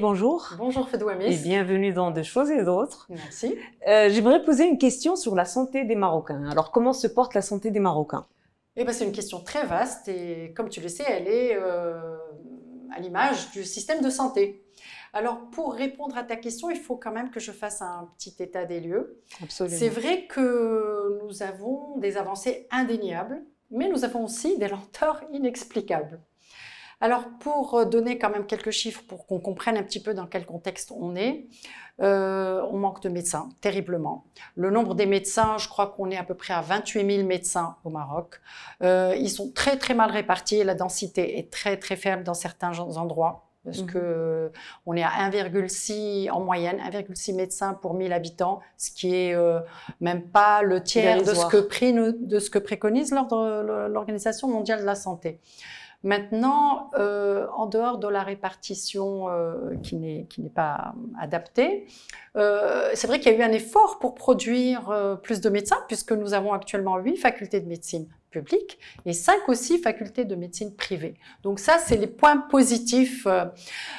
bonjour. Bonjour Fedouamis. Et bienvenue dans Deux choses et d'autres. Merci. Euh, j'aimerais poser une question sur la santé des Marocains. Alors comment se porte la santé des Marocains eh bien, C'est une question très vaste et comme tu le sais, elle est euh, à l'image du système de santé. Alors pour répondre à ta question, il faut quand même que je fasse un petit état des lieux. Absolument. C'est vrai que nous avons des avancées indéniables, mais nous avons aussi des lenteurs inexplicables. Alors, pour euh, donner quand même quelques chiffres pour qu'on comprenne un petit peu dans quel contexte on est, euh, on manque de médecins, terriblement. Le nombre des médecins, je crois qu'on est à peu près à 28 000 médecins au Maroc. Euh, ils sont très, très mal répartis la densité est très, très faible dans certains endroits parce mmh. que on est à 1,6 en moyenne, 1,6 médecins pour 1000 habitants, ce qui est même pas le tiers de ce, que de ce que préconise l'Organisation mondiale de la santé. Maintenant, euh, en dehors de la répartition euh, qui n'est pas adaptée, euh, c'est vrai qu'il y a eu un effort pour produire plus de médecins, puisque nous avons actuellement huit facultés de médecine publiques et cinq aussi facultés de médecine privée. Donc ça, c'est les points positifs.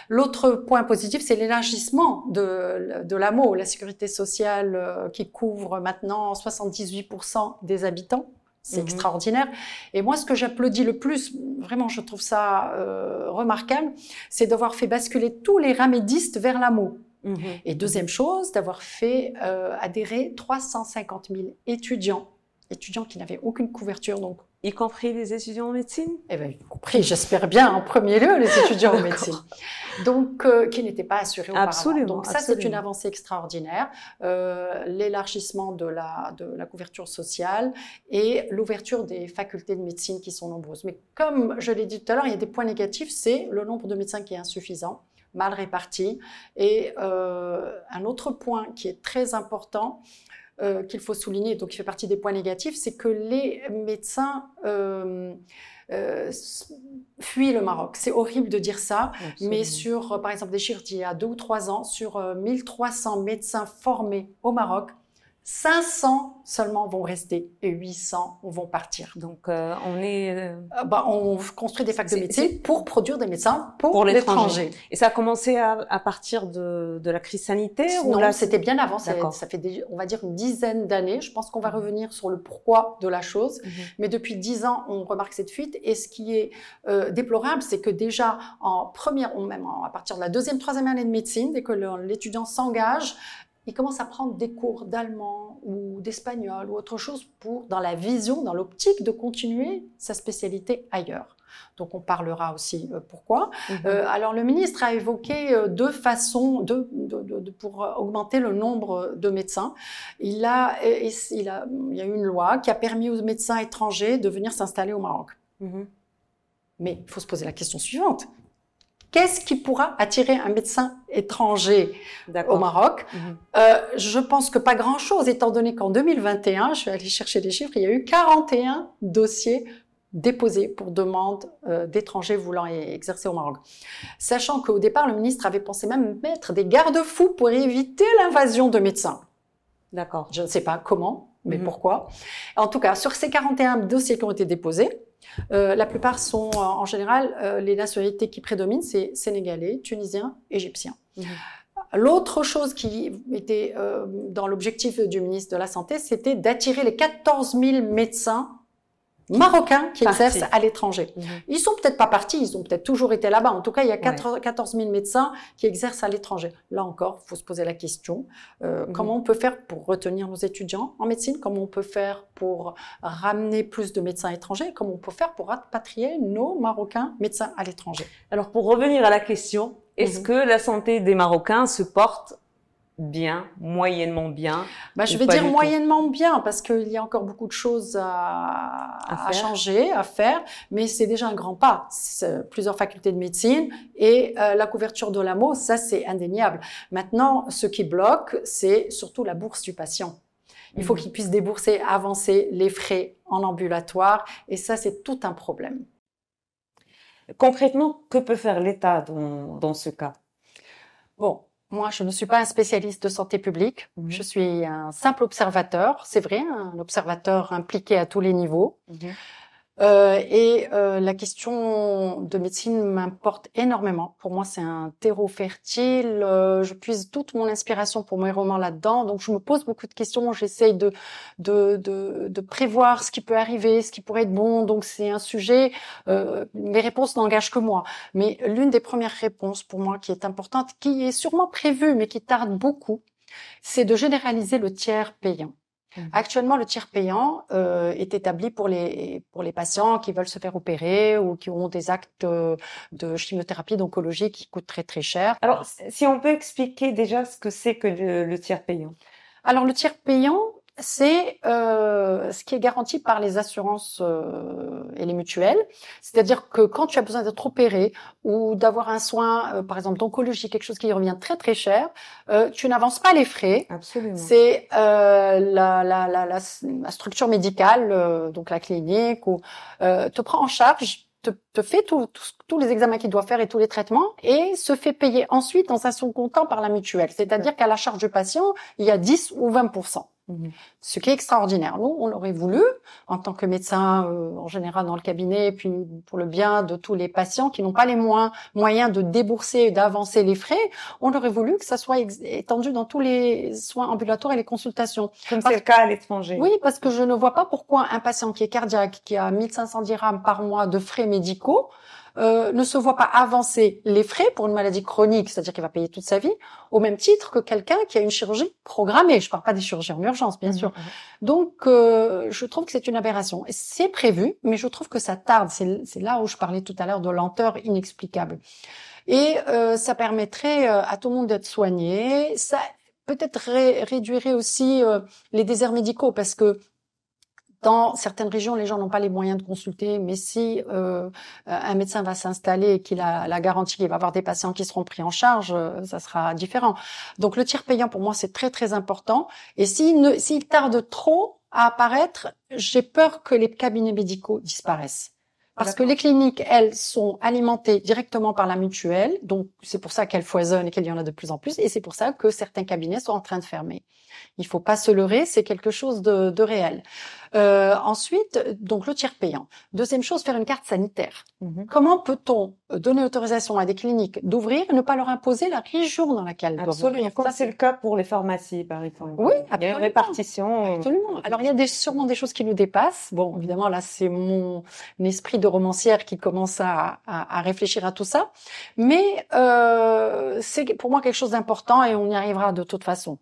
L'autre point positif, c'est l'élargissement de, de l'AMO, la sécurité sociale qui couvre maintenant 78% des habitants c'est mhm. extraordinaire. Et moi, ce que j'applaudis le plus, vraiment, je trouve ça euh, remarquable, c'est d'avoir fait basculer tous les ramédistes vers l'amour. Mhm. Et deuxième chose, d'avoir fait euh, adhérer 350 000 étudiants, étudiants qui n'avaient aucune couverture, donc y compris les étudiants en médecine Eh ben, y compris, j'espère bien, en premier lieu, les étudiants en médecine. Donc, euh, qui n'étaient pas assurés auparavant. Absolument, Donc, ça, c'est une avancée extraordinaire. Euh, l'élargissement de la, de la couverture sociale et l'ouverture des facultés de médecine qui sont nombreuses. Mais comme je l'ai dit tout à l'heure, il y a des points négatifs, c'est le nombre de médecins qui est insuffisant mal réparti. Et euh, un autre point qui est très important, euh, qu'il faut souligner, donc qui fait partie des points négatifs, c'est que les médecins euh, euh, fuient le Maroc. C'est horrible de dire ça, mais sur, par exemple, des chiffres d'il y a deux ou trois ans, sur 1300 médecins formés au Maroc, 500 seulement vont rester et 800 vont partir. Donc euh, on est. Euh, euh, bah, on construit des facs de médecine pour produire des médecins pour, l'étranger. Et ça a commencé à, partir de, la crise sanitaire Non, c'était bien avant. Ça, fait on va dire une dizaine d'années. Je pense qu'on va mhm. revenir sur le pourquoi de la chose. Mhm. Mais depuis dix ans, on remarque cette fuite. Et ce qui est déplorable, c'est que déjà en première, ou même à partir de la deuxième, troisième année de médecine, dès que l'étudiant s'engage, il commence à prendre des cours d'allemand ou d'espagnol ou autre chose pour, dans la vision, dans l'optique de continuer sa spécialité ailleurs. Donc on parlera aussi euh, pourquoi. Mhm. Euh, alors le ministre a évoqué euh, deux façons pour augmenter le nombre de médecins. Il, a, il, y a eu une loi qui a permis aux médecins étrangers de venir s'installer au Maroc. Mhm. Mais il faut se poser la question suivante. Qu'est-ce qui pourra attirer un médecin étranger au Maroc mhm. euh, Je pense que pas grand-chose, étant donné qu'en 2021, je suis allée chercher des chiffres, il y a eu 41 dossiers déposés pour demande euh, d'étrangers voulant exercer au Maroc. Sachant qu'au départ, le ministre avait pensé même mettre des garde-fous pour éviter l'invasion de médecins. D'accord. Je ne sais pas comment, mais mhm. pourquoi. En tout cas, sur ces 41 dossiers qui ont été déposés, euh, la plupart sont, euh, en général, euh, les nationalités qui prédominent, c'est sénégalais, tunisiens, égyptiens. Mhm. L'autre chose qui était dans l'objectif du ministre de la Santé, c'était d'attirer les 14 000 médecins marocains qui exercent à l'étranger. Mhm. Ils sont peut-être pas partis, ils ont peut-être toujours été là-bas. En tout cas, il y a 14 000 médecins qui exercent à l'étranger. Là encore, il faut se poser la question euh, mhm. comment on peut faire pour retenir nos étudiants en médecine Comment on peut faire pour ramener plus de médecins étrangers Comment on peut faire pour rapatrier nos Marocains médecins à l'étranger Alors, pour revenir à la question, est-ce mhm. que la santé des Marocains se porte bien, moyennement bien bah, Je vais dire moyennement bien parce qu'il y a encore beaucoup de choses à, changer, à faire, mais c'est déjà un grand pas. Euh, plusieurs facultés de médecine et euh, la couverture de l'AMO, ça c'est indéniable. Maintenant, ce qui bloque, c'est surtout la bourse du patient. Il faut mhm. qu'il puisse débourser, avancer les frais en ambulatoire et ça c'est tout un problème. Concrètement, que peut faire l'État dans, dans ce cas Bon, moi, je ne suis pas un spécialiste de santé publique. Mhm. Je suis un simple observateur, c'est vrai, un observateur impliqué à tous les niveaux. Mhm. Euh, et euh, la question de médecine m'importe énormément. Pour moi, c'est un terreau fertile. Euh, je puise toute mon inspiration pour mes romans là-dedans. Donc, je me pose beaucoup de questions. J'essaye de, de, de, de, prévoir ce qui peut arriver, ce qui pourrait être bon. Donc, c'est un sujet. mes réponses n'engagent que moi. Mais l'une des premières réponses pour moi qui est importante, qui est sûrement prévue, mais qui tarde beaucoup, c'est de généraliser le tiers payant. Mhm. Actuellement, le tiers payant euh, est établi pour les pour les patients qui veulent se faire opérer ou qui ont des actes euh, de chimiothérapie d'oncologie qui coûtent très très cher. Alors, si on peut expliquer déjà ce que c'est que le tiers payant. Alors, le tiers payant, c'est euh, ce qui est garanti par les assurances euh, et les mutuelles. C'est-à-dire que quand tu as besoin d'être opéré ou d'avoir un soin, euh, par exemple d'oncologie, quelque chose qui revient très très cher, tu n'avances pas les frais. Absolument. C'est la, structure médicale, donc la clinique, ou te prend en charge. Te, fait tous les examens qu'il doit faire et tous les traitements et se fait payer ensuite dans un comptant par la mutuelle. C'est-à-dire qu'à la charge du patient, il y a 10 ou 20 Mmh. Ce qui est extraordinaire. Nous, on l'aurait voulu en tant que médecin, euh, en général dans le cabinet, puis pour le bien de tous les patients qui n'ont pas les moyens de débourser et d'avancer les frais, on aurait voulu que ça soit étendu dans tous les soins ambulatoires et les consultations. Comme c'est le cas à l'étranger. Oui, parce que je ne vois pas pourquoi un patient qui est cardiaque, qui a 1500 dirhams par mois de frais médicaux, euh, ne se voit pas avancer les frais pour une maladie chronique, c'est-à-dire qu'il va payer toute sa vie, au même titre que quelqu'un qui a une chirurgie programmée. Je parle pas des chirurgies en urgence, bien mhm. sûr. Donc, euh, je trouve que c'est une aberration. C'est prévu, mais je trouve que ça tarde. C'est là où je parlais tout à l'heure de lenteur inexplicable. Et euh, ça permettrait à tout le monde d'être soigné. Ça peut-être réduirait aussi les déserts médicaux parce que dans certaines régions, les gens n'ont pas les moyens de consulter, mais si euh, un médecin va s'installer et qu'il a la garantie qu'il va avoir des patients qui seront pris en charge, euh, ça sera différent. Donc le tiers payant, pour moi, c'est très très important. Et s'il ne, tarde trop à apparaître, j'ai peur que les cabinets médicaux disparaissent. Ah, Parce que les cliniques, elles, sont alimentées directement par la mutuelle, donc c'est pour ça qu'elles foisonnent et qu'il y en a de plus en plus, et c'est pour ça que certains cabinets sont en train de fermer. Il faut pas se leurrer, c'est quelque chose de, de réel. Euh, ensuite, donc le tiers payant. Deuxième chose, faire une carte sanitaire. Mhm. Comment peut-on donner autorisation à des cliniques d'ouvrir et ne pas leur imposer la région dans laquelle elles doivent c'est le cas pour les pharmacies, par exemple. Oui, absolument. Il y a une répartition. Absolument. Alors, il y a des, sûrement des choses qui nous dépassent. Bon, mhm. évidemment, là, c'est mon esprit de romancière qui commence à, à réfléchir à tout ça. Mais euh, c'est pour moi quelque chose d'important et on y arrivera de toute façon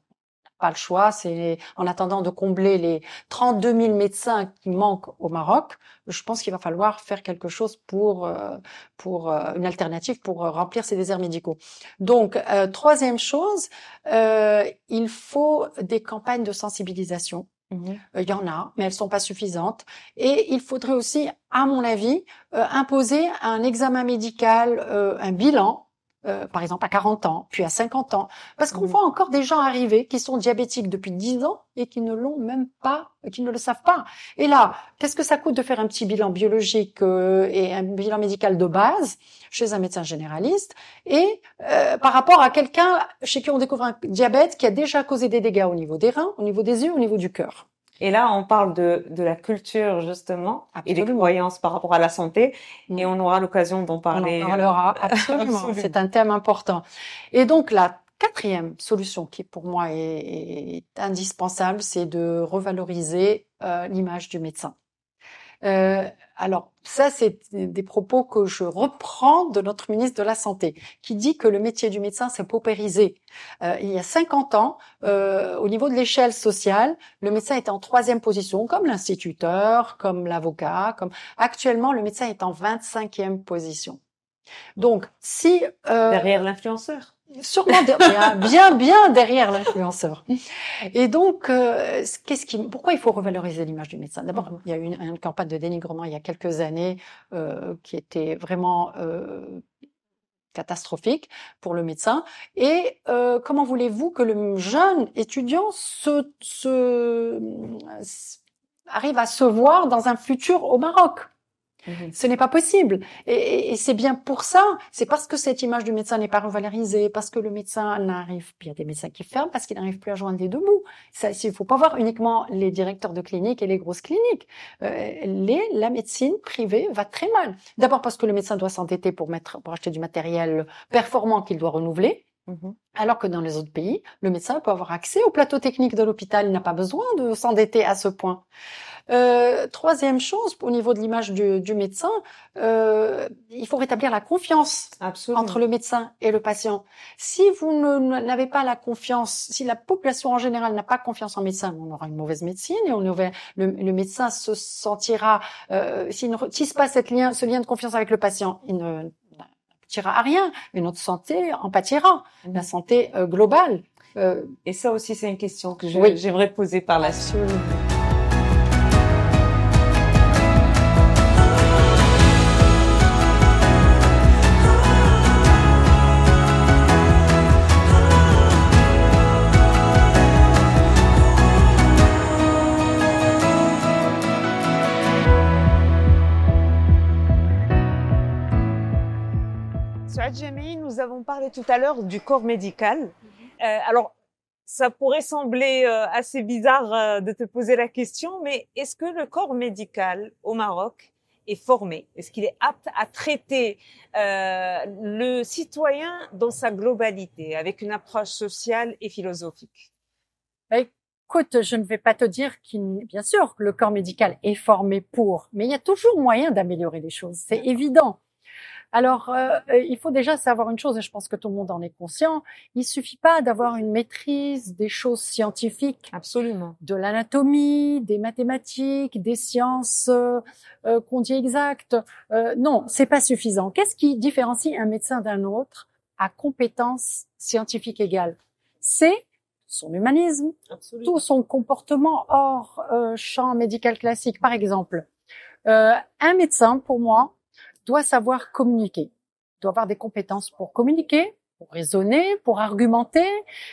pas le choix. C'est en attendant de combler les 32 000 médecins qui manquent au Maroc, je pense qu'il va falloir faire quelque chose pour euh, pour euh, une alternative pour euh, remplir ces déserts médicaux. Donc troisième chose, il faut des campagnes de sensibilisation. Mmh il y en a, mais elles sont pas suffisantes. Et il faudrait aussi, à mon avis, imposer un examen médical, un bilan euh, par exemple à 40 ans, puis à 50 ans, parce qu'on mmh. voit encore des gens arriver qui sont diabétiques depuis 10 ans et qui ne l'ont même pas, qui ne le savent pas. Et là, qu'est-ce que ça coûte de faire un petit bilan biologique euh, et un bilan médical de base chez un médecin généraliste et euh, par rapport à quelqu'un chez qui on découvre un diabète qui a déjà causé des dégâts au niveau des reins, au niveau des yeux, au niveau du cœur. Et là, on parle de, de la culture, justement, et des croyances par rapport à la santé. Mm. Et on aura l'occasion d'en parler. On en hein. parlera, absolument. C'est un thème important. Et donc, la quatrième solution qui, pour moi, est, indispensable, c'est de revaloriser euh, l'image du médecin. Euh, alors ça, c'est des propos que je reprends de notre ministre de la Santé, qui dit que le métier du médecin s'est paupérisé. Euh, il y a 50 ans, euh, au niveau de l'échelle sociale, le médecin était en troisième position, comme l'instituteur, comme l'avocat. Comme... Actuellement, le médecin est en 25e position. Donc, si... Derrière l'influenceur sûrement bien, bien derrière l'influenceur. Et donc, euh, qu'est-ce qui, pourquoi il faut revaloriser l'image du médecin D'abord, mm-hmm. il y a eu une, campagne de dénigrement il y a quelques années euh, qui était vraiment euh, catastrophique pour le médecin. Et comment voulez-vous que le jeune étudiant se, arrive à se voir dans un futur au Maroc Mhm. Ce n'est pas possible. Et, c'est bien pour ça, c'est parce que cette image du médecin n'est pas revalorisée, parce que le médecin n'arrive, il y a des médecins qui ferment parce qu'ils n'arrivent plus à joindre les deux bouts. Ça, il faut pas voir uniquement les directeurs de cliniques et les grosses cliniques. Euh, les, la médecine privée va très mal. D'abord parce que le médecin doit s'endetter pour mettre, pour acheter du matériel performant qu'il doit renouveler. Mhm. Alors que dans les autres pays, le médecin peut avoir accès au plateau technique de l'hôpital, il n'a pas besoin de s'endetter à ce point. Euh, troisième chose, au niveau de l'image du, du médecin, euh, il faut rétablir la confiance Absolument. entre le médecin et le patient. Si vous n'avez pas la confiance, si la population en général n'a pas confiance en médecin, on aura une mauvaise médecine et on le, le, médecin se sentira, euh, s'il ne tisse pas cette lien, ce lien de confiance avec le patient, il ne tira à rien, mais notre santé en pâtira, mmh. la santé euh, globale. Euh, et ça aussi, c'est une question que j'aimerais poser par la suite. avons parlé tout à l'heure du corps médical. Mhm. Euh, alors, ça pourrait sembler euh, assez bizarre euh, de te poser la question, mais est-ce que le corps médical au Maroc est formé Est-ce qu'il est apte à traiter le citoyen dans sa globalité, avec une approche sociale et philosophique bah, Écoute, je ne vais pas te dire qu'il, bien sûr, le corps médical est formé pour, mais il y a toujours moyen d'améliorer les choses, c'est évident. Alors, euh, il faut déjà savoir une chose, et je pense que tout le monde en est conscient, il suffit pas d'avoir une maîtrise des choses scientifiques. Absolument. De l'anatomie, des mathématiques, des sciences euh, euh qu'on dit exactes. Euh, non, c'est pas suffisant. Qu'est-ce qui différencie un médecin d'un autre à compétences scientifiques égales C'est son humanisme, tout son comportement hors champ médical classique, par exemple. un médecin, pour moi, doit savoir communiquer. Il doit avoir des compétences pour communiquer, pour raisonner, pour argumenter.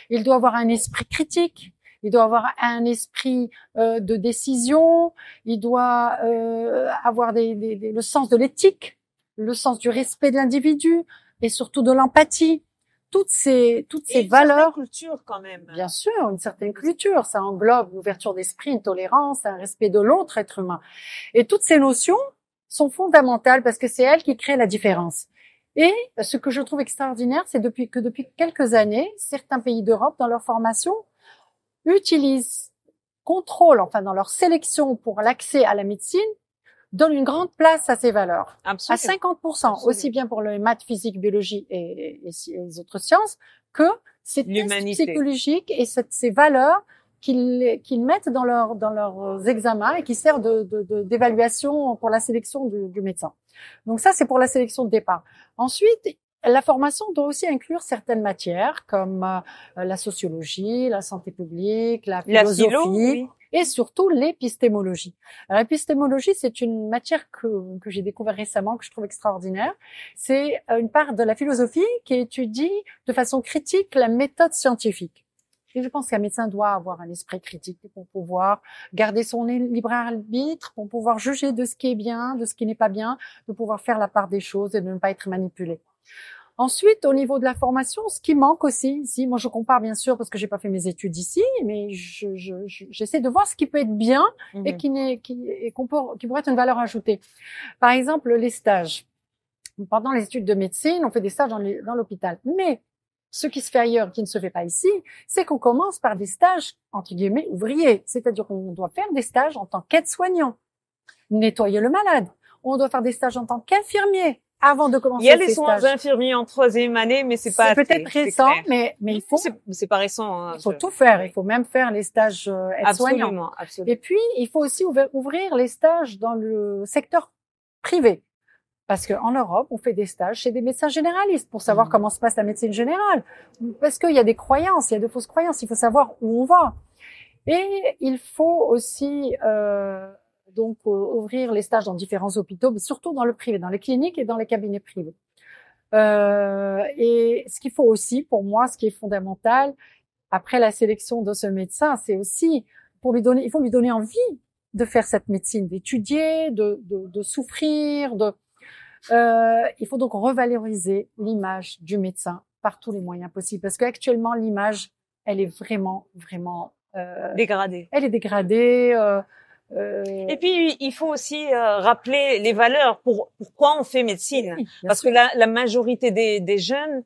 Il doit avoir un esprit critique. Il doit avoir un esprit euh, de décision. Il doit euh, avoir le sens de l'éthique, le sens du respect de l'individu et surtout de l'empathie. Toutes ces toutes ces valeurs. culture quand même. Bien sûr, une certaine culture. Ça englobe l'ouverture d'esprit, une tolérance, un respect de l'autre être humain. Et toutes ces notions sont fondamentales parce que c'est elles qui créent la différence. Et ce que je trouve extraordinaire, c'est depuis, que depuis quelques années, certains pays d'Europe, dans leur formation, utilisent, contrôlent, enfin dans leur sélection pour l'accès à la médecine, donnent une grande place à ces valeurs, à 50%, aussi bien pour les maths, physique, biologie et, les autres sciences, que ces tests psychologiques et ces valeurs qu'ils mettent dans, dans leurs euh, examens et qui servent d'évaluation pour la sélection du, médecin. Donc ça, c'est pour la sélection de départ. Ensuite, la formation doit aussi inclure certaines matières comme euh, la sociologie, la santé publique, la philosophie et surtout l'épistémologie. L'épistémologie, c'est une matière que, que j'ai découvert récemment, que je trouve extraordinaire. C'est une part de la philosophie qui étudie de façon critique la méthode scientifique je pense qu'un médecin doit avoir un esprit critique pour pouvoir garder son libre arbitre, pour pouvoir juger de ce qui est bien, de ce qui n'est pas bien, de pouvoir faire la part des choses et de ne pas être manipulé. Ensuite, au niveau de la formation, ce qui manque aussi ici, moi je compare bien sûr parce que j'ai pas fait mes études ici, mais j'essaie de voir ce qui peut être bien et mhm. qui n'est qui, qui pourrait être une valeur ajoutée. Par exemple, les stages. Pendant les études de médecine, on fait des stages dans l'hôpital, mais ce qui se fait ailleurs, qui ne se fait pas ici, c'est qu'on commence par des stages, entre guillemets, ouvriers. C'est-à-dire qu'on doit faire des stages en tant qu'aide-soignant, nettoyer le malade. On doit faire des stages en tant qu'infirmier, avant de commencer. Il y a les soins infirmiers en troisième année, mais c'est pas C'est peut-être récent, mais mais il faut. C'est pas récent. Hein, il faut tout faire. Il faut même faire les stages euh, aide-soignant. absolument, absolument, Et puis il faut aussi ouvrir les stages dans le secteur privé. Parce qu'en Europe, on fait des stages chez des médecins généralistes pour savoir mmh. comment se passe la médecine générale. Parce qu'il y a des croyances, il y a de fausses croyances. Il faut savoir où on va. Et il faut aussi euh, donc euh, ouvrir les stages dans différents hôpitaux, mais surtout dans le privé, dans les cliniques et dans les cabinets privés. Euh, et ce qu'il faut aussi, pour moi, ce qui est fondamental après la sélection de ce médecin, c'est aussi pour lui donner, il faut lui donner envie de faire cette médecine, d'étudier, de, de, de souffrir, de euh, il faut donc revaloriser l'image du médecin par tous les moyens possibles, parce qu'actuellement l'image, elle est vraiment, vraiment euh, dégradée. Elle est dégradée. Euh, et puis, il faut aussi rappeler les valeurs pour pourquoi on fait médecine. Parce que la, majorité des, jeunes,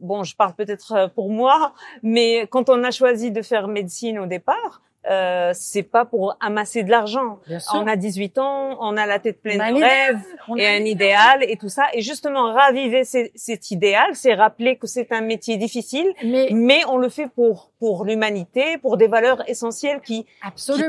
bon, je parle peut-être pour moi, mais quand on a choisi de faire médecine au départ, euh, c'est pas pour amasser de l'argent. On a 18 ans, on a la tête pleine de rêves et un idéal et tout ça. Et justement, raviver cet idéal, c'est rappeler que c'est un métier difficile, mais, on le fait pour pour l'humanité, pour des valeurs essentielles qui,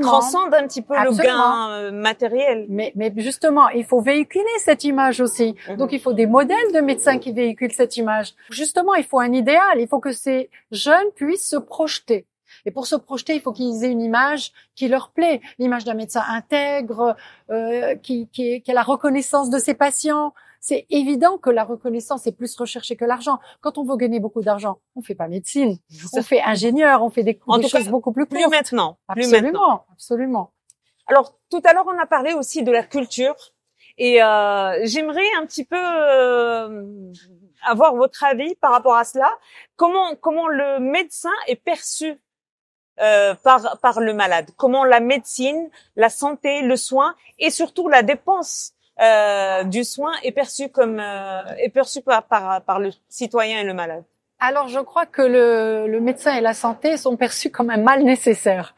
transcendent un petit peu le gain euh, matériel. Mais, mais justement, il faut véhiculer cette image aussi. Mhm. Donc, il faut des modèles de médecins qui véhiculent cette image. Justement, il faut un idéal. Il faut que ces jeunes puissent se projeter. Et pour se projeter, il faut qu'ils aient une image qui leur plaît, l'image d'un médecin intègre, euh, qui, qui, qui a la reconnaissance de ses patients. C'est évident que la reconnaissance est plus recherchée que l'argent. Quand on veut gagner beaucoup d'argent, on fait pas médecine, on fait ingénieur, on fait des, choses beaucoup plus courtes. Plus maintenant. Absolument, absolument. Alors, tout à l'heure, on a parlé aussi de la culture. Et euh, j'aimerais un petit peu euh, avoir votre avis par rapport à cela. Comment comment le médecin est perçu euh, par, par le malade. Comment la médecine, la santé, le soin et surtout la dépense euh, du soin est perçue comme euh, est perçue par, par, le citoyen et le malade. Alors, je crois que le, le, médecin et la santé sont perçus comme un mal nécessaire.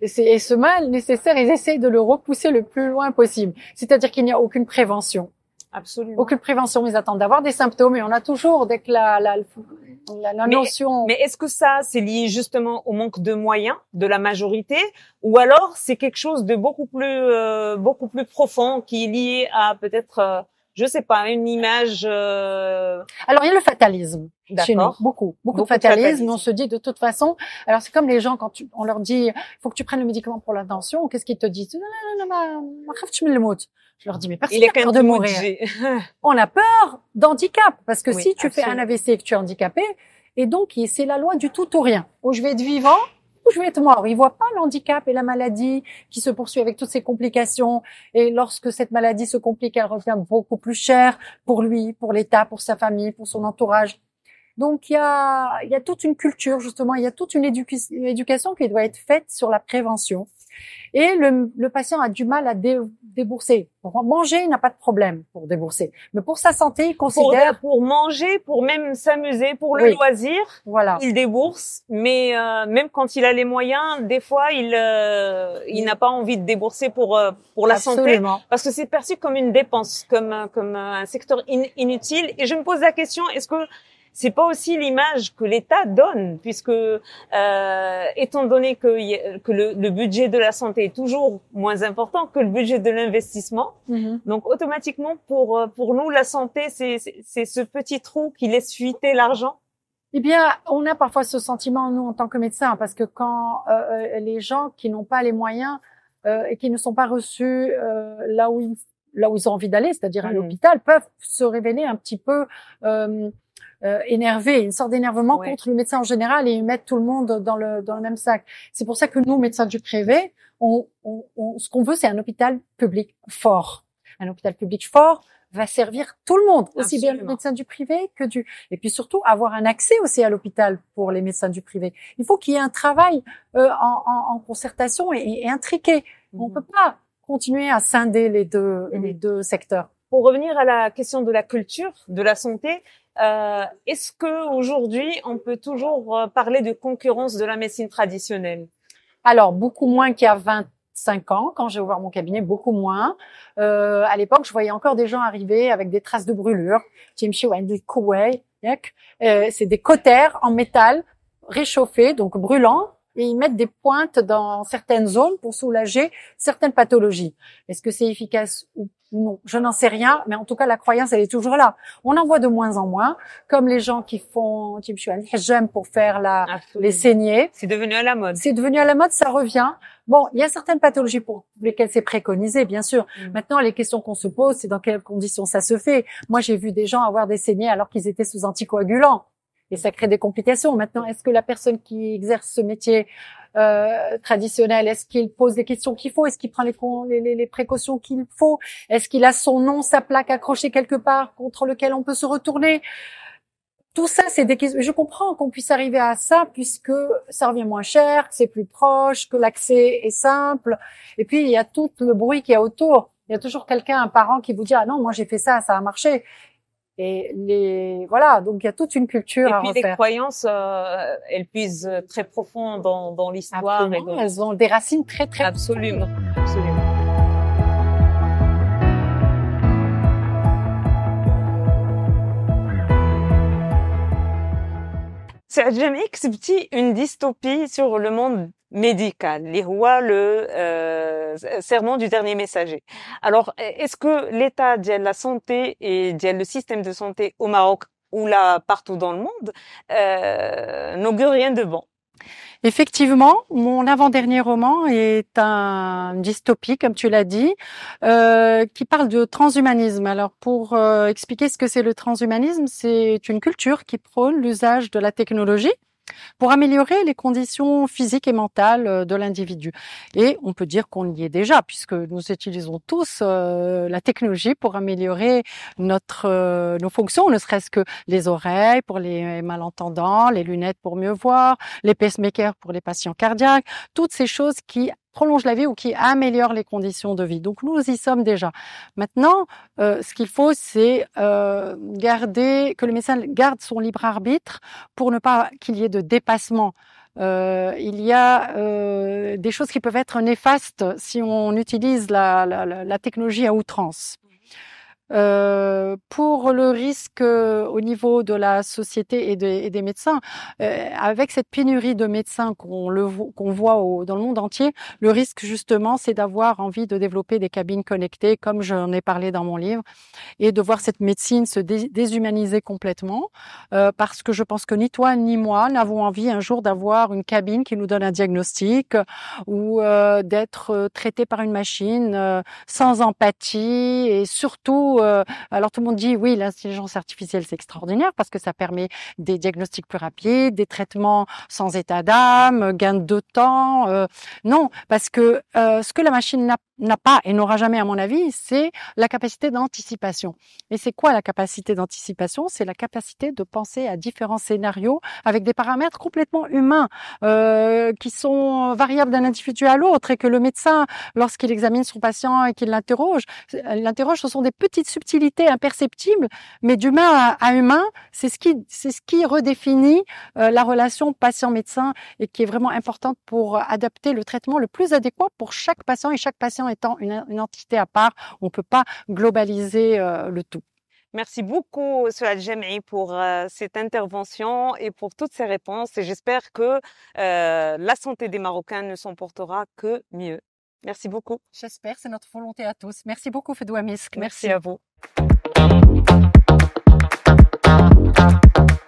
Et, ce mal nécessaire, ils essayent de le repousser le plus loin possible. C'est-à-dire qu'il n'y a aucune prévention. Absolument. Aucune prévention. Ils attendent d'avoir des symptômes et on a toujours, dès que la, la, mais, est-ce que ça, c'est lié justement au manque de moyens de la majorité, ou alors c'est quelque chose de beaucoup plus, euh, beaucoup plus profond qui est lié à peut-être euh, je sais pas, une image. Euh, alors il y a le fatalisme chez beaucoup, beaucoup, de, fatalisme, On se dit de toute façon. Alors c'est comme les gens quand on leur dit, faut que tu prennes le médicament pour l'intention, qu'est-ce qu'ils te disent le Je leur dis mais personne n'a peur de mourir. on a peur d'handicap parce que si tu fais un AVC et que tu es handicapé, et donc c'est la loi du tout ou rien. Ou je vais être vivant il je vais être mort. Il pas l'handicap et la maladie qui se poursuit avec toutes ses complications. Et lorsque cette maladie se complique, elle revient beaucoup plus chère pour lui, pour l'État, pour sa famille, pour son entourage. Donc il y a, il y a toute une culture justement, il y a toute une éducation qui doit être faite sur la prévention et le, le, patient a du mal à débourser. Pour manger, il n'a pas de problème pour débourser, mais pour sa santé, il considère ben, pour, manger, pour même s'amuser, pour le loisir, voilà, il débourse. Mais euh, même quand il a les moyens, des fois, il euh, il n'a pas envie de débourser pour euh, pour la Absolument. santé, parce que c'est perçu comme une dépense, comme comme un secteur inutile. Et je me pose la question est-ce que c'est pas aussi l'image que l'État donne, puisque euh, étant donné que, que le, budget de la santé est toujours moins important que le budget de l'investissement, mhm. donc automatiquement pour euh, pour nous la santé c'est ce petit trou qui laisse fuiter l'argent. Eh bien, on a parfois ce sentiment nous en tant que médecins, parce que quand euh, euh, les gens qui n'ont pas les moyens euh, et qui ne sont pas reçus là où ils là où ils ont envie d'aller, c'est-à-dire à, mhm. l'hôpital, peuvent se révéler un petit peu euh, euh, une sorte d'énervement contre le médecin en général et ils mettent tout le monde dans le, dans le même sac. C'est pour ça que nous, médecins du privé, on, on, ce qu'on veut, c'est un hôpital public fort. Un hôpital public fort va servir tout le monde, aussi bien le médecin du privé que du... Et puis surtout, avoir un accès aussi à l'hôpital pour les médecins du privé. Il faut qu'il y ait un travail euh, en, en, concertation et, intriqué. On ne mhm. On peut pas continuer à scinder les deux, mhm. les deux secteurs. Pour revenir à la question de la culture, de la santé, euh, est-ce que aujourd'hui on peut toujours euh, parler de concurrence de la médecine traditionnelle Alors beaucoup moins qu'il y a 25 ans, quand j'ai ouvert mon cabinet, beaucoup moins. Euh, à l'époque, je voyais encore des gens arriver avec des traces de brûlure. C'est des cotères en métal réchauffés, donc brûlants, et ils mettent des pointes dans certaines zones pour soulager certaines pathologies. Est-ce que c'est efficace ou non Je n'en sais rien, mais en tout cas, la croyance, elle est toujours là. On en voit de moins en moins, comme les gens qui font j'aime pour faire la, les saignées. C'est devenu à la mode. C'est devenu à la mode, ça revient. Bon, il y a certaines pathologies pour lesquelles c'est préconisé, bien sûr. Mm. Maintenant, les questions qu'on se pose, c'est dans quelles conditions ça se fait. Moi, j'ai vu des gens avoir des saignées alors qu'ils étaient sous anticoagulants et ça crée des complications. Maintenant, est-ce que la personne qui exerce ce métier euh, traditionnel, est-ce qu'il pose les questions qu'il faut, est-ce qu'il prend les, les, les précautions qu'il faut, est-ce qu'il a son nom, sa plaque accrochée quelque part contre lequel on peut se retourner tout ça, c'est des questions. Je comprends qu'on puisse arriver à ça puisque ça revient moins cher, que c'est plus proche, que l'accès est simple. Et puis il y a tout le bruit qu'il y a autour. Il y a toujours quelqu'un, un parent, qui vous dit ah non, moi j'ai fait ça, ça a marché. Et les voilà, donc il y a toute une culture et puis des croyances, euh, elles puisent euh, très profond dans, dans l'histoire. Et Elles ont des racines très très absolument, profondes. absolument. C'est Jamie, c'est petit une dystopie sur le monde médical, les rois le euh, serment du dernier messager. Alors, est-ce que l'état de la santé et de le système de santé au Maroc ou là partout dans le monde euh, n'augure rien de bon Effectivement, mon avant-dernier roman est un dystopie, comme tu l'as dit, euh, qui parle de transhumanisme. Alors, pour euh, expliquer ce que c'est le transhumanisme, c'est une culture qui prône l'usage de la technologie pour améliorer les conditions physiques et mentales euh, de l'individu. Et on peut dire qu'on y est déjà, puisque nous utilisons tous euh, la technologie pour améliorer notre, euh, nos fonctions, ne serait-ce que les oreilles pour les malentendants, les lunettes pour mieux voir, les pacemakers pour les patients cardiaques, toutes ces choses qui prolonge la vie ou qui améliore les conditions de vie. Donc nous y sommes déjà. Maintenant, euh, ce qu'il faut, c'est euh, garder que le médecin garde son libre arbitre pour ne pas qu'il y ait de dépassement. Euh, il y a euh, des choses qui peuvent être néfastes si on utilise la, la, la technologie à outrance. Euh, pour le risque euh, au niveau de la société et, des médecins, euh, avec cette pénurie de médecins qu'on voit dans le monde entier, le risque justement, c'est d'avoir envie de développer des cabines connectées, comme j'en ai parlé dans mon livre, et de voir cette médecine se déshumaniser complètement, parce que je pense que ni toi ni moi n'avons envie un jour d'avoir une cabine qui nous donne un diagnostic ou d'être traité par une machine sans empathie et surtout euh, alors tout le monde dit oui, l'intelligence artificielle c'est extraordinaire parce que ça permet des diagnostics plus rapides, des traitements sans état d'âme, euh, gain de temps. Euh, non, parce que ce que la machine n'a pas et n'aura jamais à mon avis, c'est la capacité d'anticipation. Et c'est quoi la capacité d'anticipation C'est la capacité de penser à différents scénarios avec des paramètres complètement humains qui sont variables d'un individu à l'autre et que le médecin, lorsqu'il examine son patient et qu'il l'interroge, l'interroge, ce sont des petites subtilité imperceptible, mais d'humain à, humain, c'est ce qui, c'est ce qui redéfinit euh, la relation patient-médecin et qui est vraiment importante pour euh, adapter le traitement le plus adéquat pour chaque patient et chaque patient étant une, une entité à part. On ne peut pas globaliser euh, le tout. Merci beaucoup, Suad Jem'i, pour cette intervention et pour toutes ces réponses. Et j'espère que la santé des Marocains ne s'en portera que mieux. Merci beaucoup. J'espère, c'est notre volonté à tous. Merci beaucoup, Fedouamisk. Merci. Merci à vous.